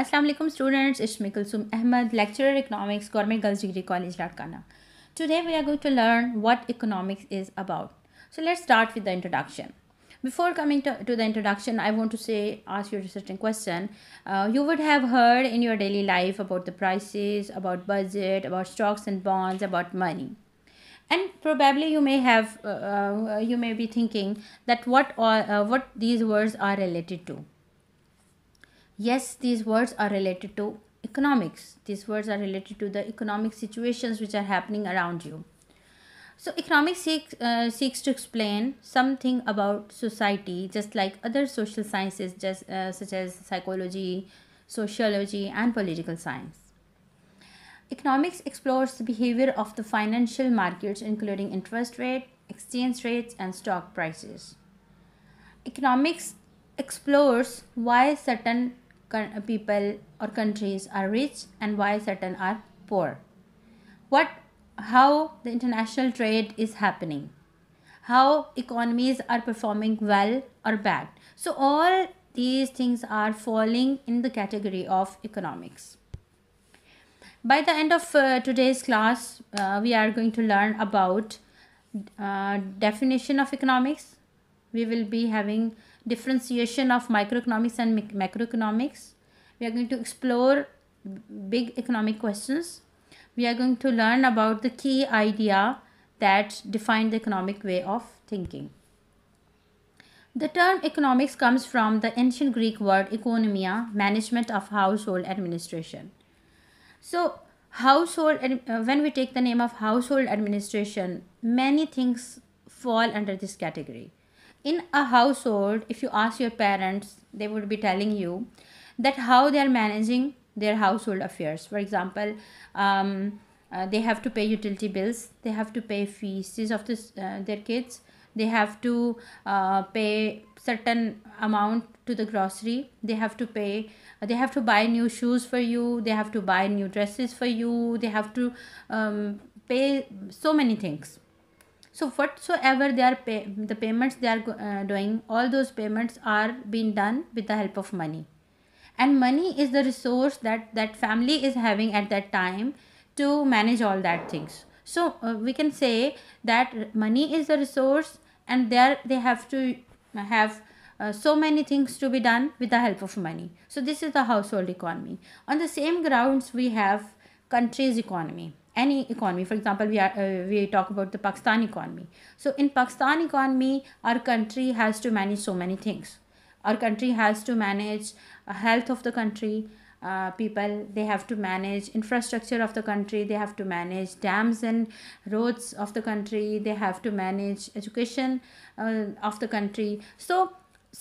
Assalamualaikum students, it's Mikulsum Ahmed, lecturer economics, Government Girls Degree College, Larkana. Today we are going to learn what economics is about. So let's start with the introduction. Before coming to, to the introduction, I want to say, ask you a certain question. Uh, you would have heard in your daily life about the prices, about budget, about stocks and bonds, about money. And probably you may have, uh, uh, you may be thinking that what all, uh, what these words are related to yes these words are related to economics these words are related to the economic situations which are happening around you so economics seeks, uh, seeks to explain something about society just like other social sciences just uh, such as psychology sociology and political science economics explores the behavior of the financial markets including interest rate exchange rates and stock prices economics explores why certain people or countries are rich and why certain are poor what how the international trade is happening how economies are performing well or bad so all these things are falling in the category of economics by the end of uh, today's class uh, we are going to learn about uh, definition of economics we will be having differentiation of microeconomics and macroeconomics. We are going to explore big economic questions. We are going to learn about the key idea that define the economic way of thinking. The term economics comes from the ancient Greek word economia, management of household administration. So, household uh, when we take the name of household administration, many things fall under this category in a household if you ask your parents they would be telling you that how they are managing their household affairs for example um, uh, they have to pay utility bills they have to pay fees of this, uh, their kids they have to uh, pay certain amount to the grocery they have to pay they have to buy new shoes for you they have to buy new dresses for you they have to um, pay so many things so whatsoever they are pay, the payments they are uh, doing all those payments are being done with the help of money and money is the resource that that family is having at that time to manage all that things so uh, we can say that money is the resource and there they have to have uh, so many things to be done with the help of money so this is the household economy on the same grounds we have country's economy any economy for example we are uh, we talk about the pakistan economy so in pakistan economy our country has to manage so many things our country has to manage uh, health of the country uh, people they have to manage infrastructure of the country they have to manage dams and roads of the country they have to manage education uh, of the country so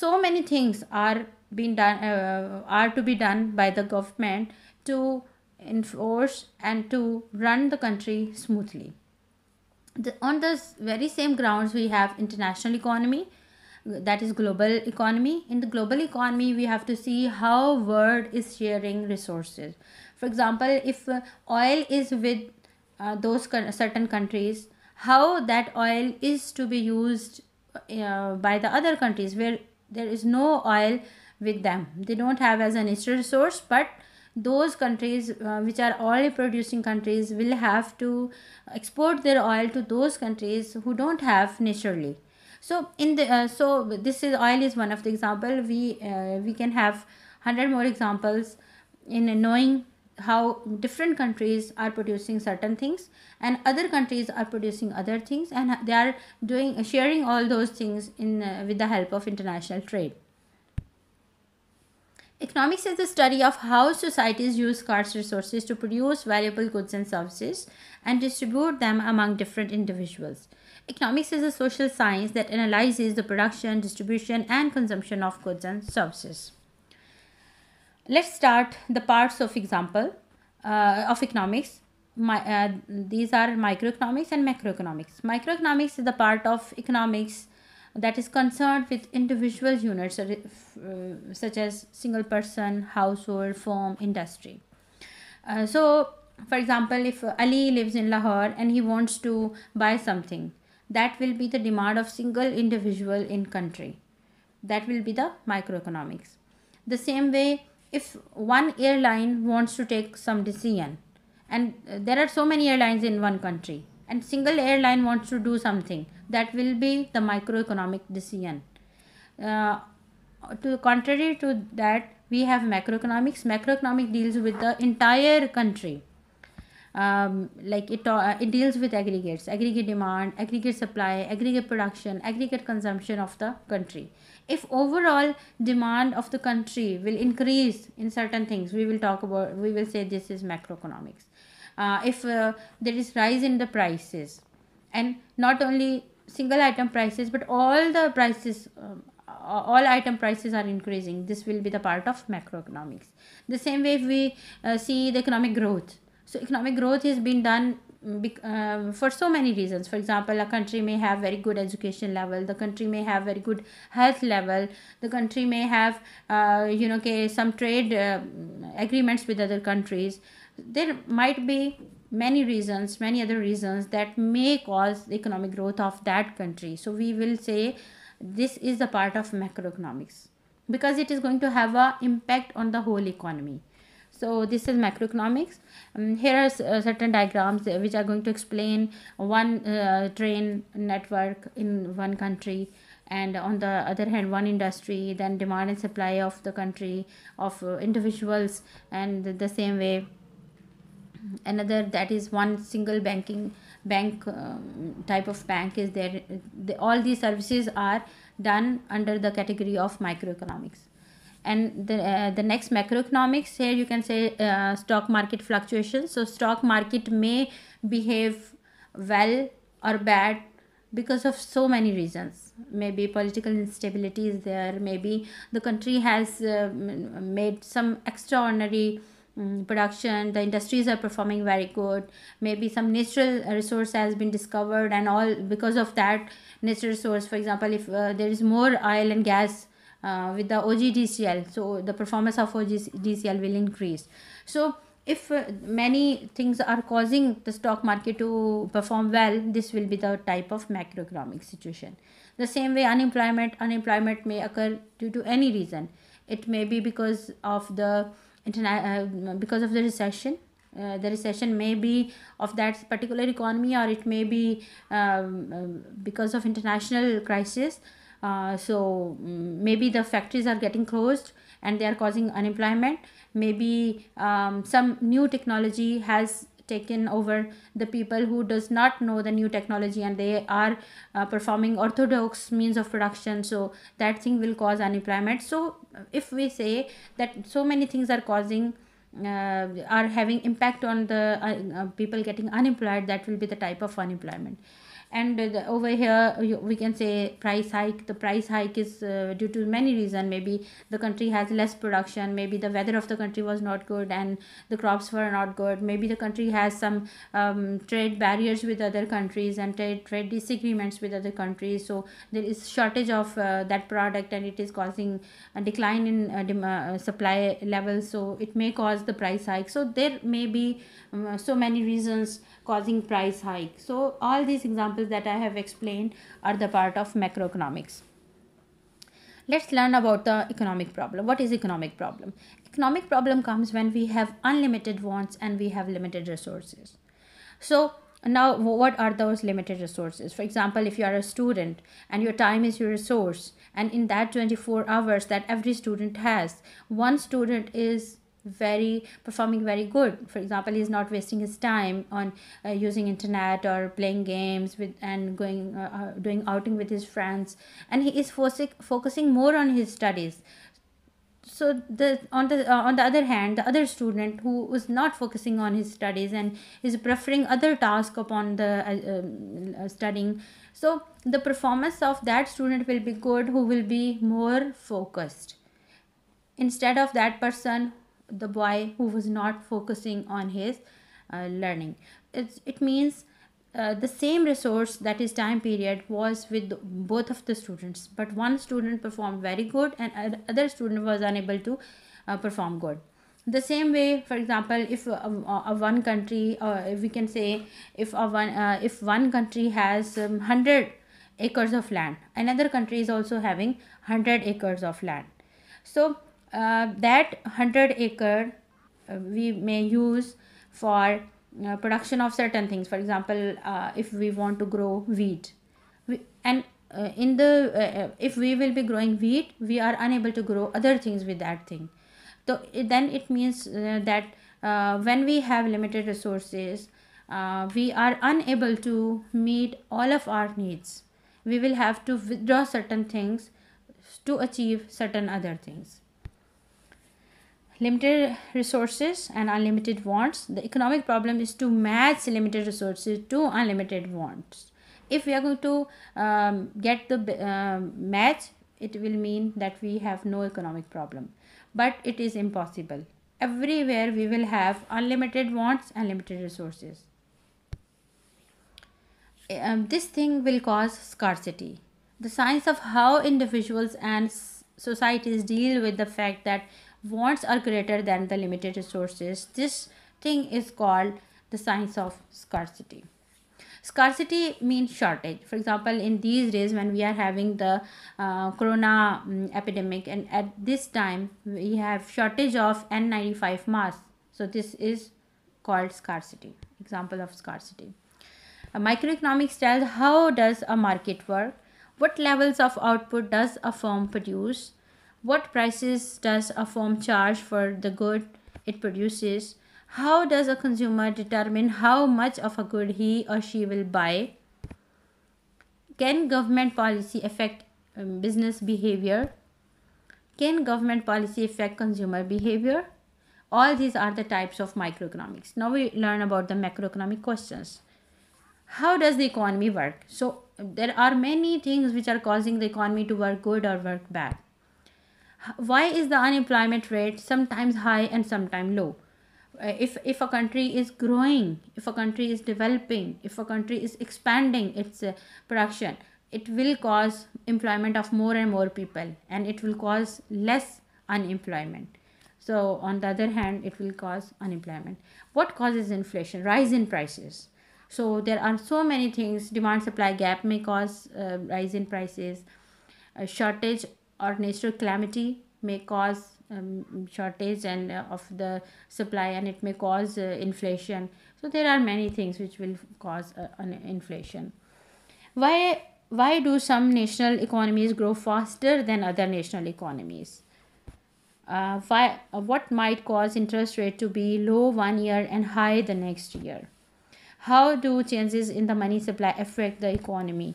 so many things are being done uh, are to be done by the government to enforce and to run the country smoothly. The, on this very same grounds, we have international economy, that is global economy. In the global economy, we have to see how world is sharing resources. For example, if uh, oil is with uh, those certain countries, how that oil is to be used uh, by the other countries where there is no oil with them. They don't have as a natural resource, but those countries uh, which are oil producing countries will have to export their oil to those countries who don't have naturally so in the uh, so this is oil is one of the example we uh, we can have 100 more examples in knowing how different countries are producing certain things and other countries are producing other things and they are doing sharing all those things in uh, with the help of international trade Economics is the study of how societies use scarce resources to produce valuable goods and services and distribute them among different individuals. Economics is a social science that analyzes the production, distribution, and consumption of goods and services. Let's start the parts of example uh, of economics. My, uh, these are microeconomics and macroeconomics. Microeconomics is the part of economics that is concerned with individual units uh, such as single person, household, firm, industry. Uh, so, for example, if Ali lives in Lahore and he wants to buy something, that will be the demand of single individual in country. That will be the microeconomics. The same way, if one airline wants to take some decision, and uh, there are so many airlines in one country, and single airline wants to do something that will be the microeconomic decision uh, to contrary to that we have macroeconomics macroeconomic deals with the entire country um, like it, uh, it deals with aggregates aggregate demand aggregate supply aggregate production aggregate consumption of the country if overall demand of the country will increase in certain things we will talk about we will say this is macroeconomics uh, if uh, there is rise in the prices and not only single item prices but all the prices um, all item prices are increasing this will be the part of macroeconomics the same way if we uh, see the economic growth so economic growth is being done uh, for so many reasons for example a country may have very good education level the country may have very good health level the country may have uh, you know some trade uh, agreements with other countries there might be many reasons many other reasons that may cause the economic growth of that country so we will say this is the part of macroeconomics because it is going to have a impact on the whole economy so this is macroeconomics um, here are uh, certain diagrams which are going to explain one uh, train network in one country and on the other hand one industry then demand and supply of the country of uh, individuals and the same way another that is one single banking bank um, type of bank is there the, all these services are done under the category of microeconomics and the, uh, the next macroeconomics here you can say uh, stock market fluctuations so stock market may behave well or bad because of so many reasons maybe political instability is there maybe the country has uh, made some extraordinary Mm, production the industries are performing very good maybe some natural resource has been discovered and all because of that natural resource for example if uh, there is more oil and gas uh, with the OGDCL so the performance of OGDCL will increase so if uh, many things are causing the stock market to perform well this will be the type of macroeconomic situation the same way unemployment unemployment may occur due to any reason it may be because of the interna- uh, because of the recession uh, the recession may be of that particular economy or it may be um, um because of international crisis uh, so mm, maybe the factories are getting closed and they are causing unemployment maybe um, some new technology has taken over the people who does not know the new technology and they are uh, performing orthodox means of production so that thing will cause unemployment so if we say that so many things are causing uh, are having impact on the uh, uh people getting unemployed that will be the type of unemployment and the, over here we can say price hike the price hike is uh, due to many reasons. maybe the country has less production maybe the weather of the country was not good and the crops were not good maybe the country has some um, trade barriers with other countries and trade, trade disagreements with other countries so there is shortage of uh, that product and it is causing a decline in uh, dem- uh, supply levels so it may cause the price hike so there may be um, so many reasons causing price hike so all these examples that I have explained are the part of macroeconomics. Let's learn about the economic problem. What is economic problem? Economic problem comes when we have unlimited wants and we have limited resources. So now what are those limited resources for example if you are a student and your time is your resource and in that 24 hours that every student has one student is very performing very good for example he's not wasting his time on uh, using internet or playing games with and going uh, uh doing outing with his friends and he is focusing focusing more on his studies so the on the uh, on the other hand the other student who is not focusing on his studies and is preferring other task upon the uh, um, uh, studying so the performance of that student will be good who will be more focused instead of that person the boy who was not focusing on his uh, learning. It's, it means uh, the same resource that is time period was with both of the students but one student performed very good and other student was unable to uh, perform good the same way for example if a, uh, a, um, uh, a one country or uh, we can say if a one uh, if one country has um, 100 acres of land another country is also having 100 acres of land so uh, that 100 acre uh, we may use for uh, production of certain things for example uh, if we want to grow wheat we, and uh, in the uh, if we will be growing wheat we are unable to grow other things with that thing so then it means that when we have limited resources we are unable to meet all of our needs we will have to withdraw certain things to achieve certain other things limited resources and unlimited wants. The economic problem is to match limited resources to unlimited wants. If we are going to um, get the um, match, it will mean that we have no economic problem. But it is impossible. Everywhere we will have unlimited wants, and limited resources. Um, this thing will cause scarcity. The science of how individuals and societies deal with the fact that wants are greater than the limited resources. This thing is called the science of scarcity. Scarcity means shortage. For example, in these days when we are having the uh, corona um, epidemic and at this time we have shortage of N95 masks. So this is called scarcity, example of scarcity. A microeconomics tells how does a market work? What levels of output does a firm produce? What prices does a firm charge for the good it produces? How does a consumer determine how much of a good he or she will buy? Can government policy affect um, business behavior? Can government policy affect consumer behavior? All these are the types of microeconomics. Now we learn about the macroeconomic questions. How does the economy work? So there are many things which are causing the economy to work good or work bad why is the unemployment rate sometimes high and sometimes low uh, if if a country is growing if a country is developing if a country is expanding its uh, production it will cause employment of more and more people and it will cause less unemployment so on the other hand it will cause unemployment what causes inflation rise in prices so there are so many things demand supply gap may cause uh, rise in prices a uh, shortage or natural calamity may cause um, shortage and uh, of the supply and it may cause uh, inflation so there are many things which will cause uh, an inflation why why do some national economies grow faster than other national economies uh, why, uh, what might cause interest rate to be low one year and high the next year how do changes in the money supply affect the economy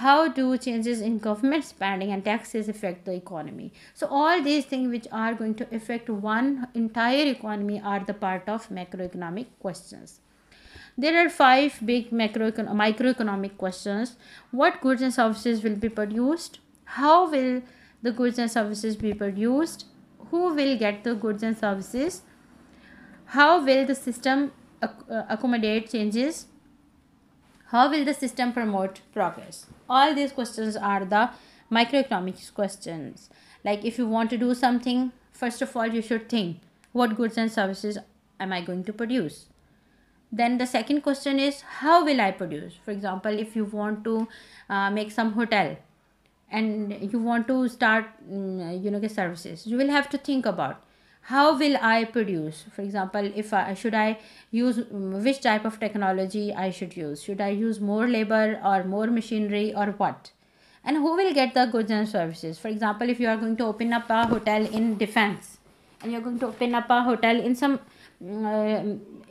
how do changes in government spending and taxes affect the economy so all these things which are going to affect one entire economy are the part of macroeconomic questions there are five big macroeconomic microeconomic questions what goods and services will be produced how will the goods and services be produced who will get the goods and services how will the system uh, accommodate changes how will the system promote progress all these questions are the microeconomics questions like if you want to do something first of all you should think what goods and services am i going to produce then the second question is how will i produce for example if you want to uh, make some hotel and you want to start mm, you know the services you will have to think about how will i produce for example if i should i use which type of technology i should use should i use more labor or more machinery or what and who will get the goods and services for example if you are going to open up a hotel in defense and you're going to open up a hotel in some uh,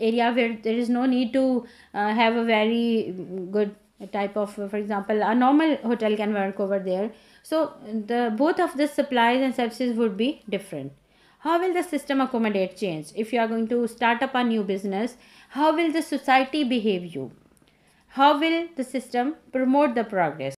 area where there is no need to uh, have a very good type of for example a normal hotel can work over there so the both of the supplies and services would be different how will the system accommodate change if you are going to start up a new business how will the society behave you how will the system promote the progress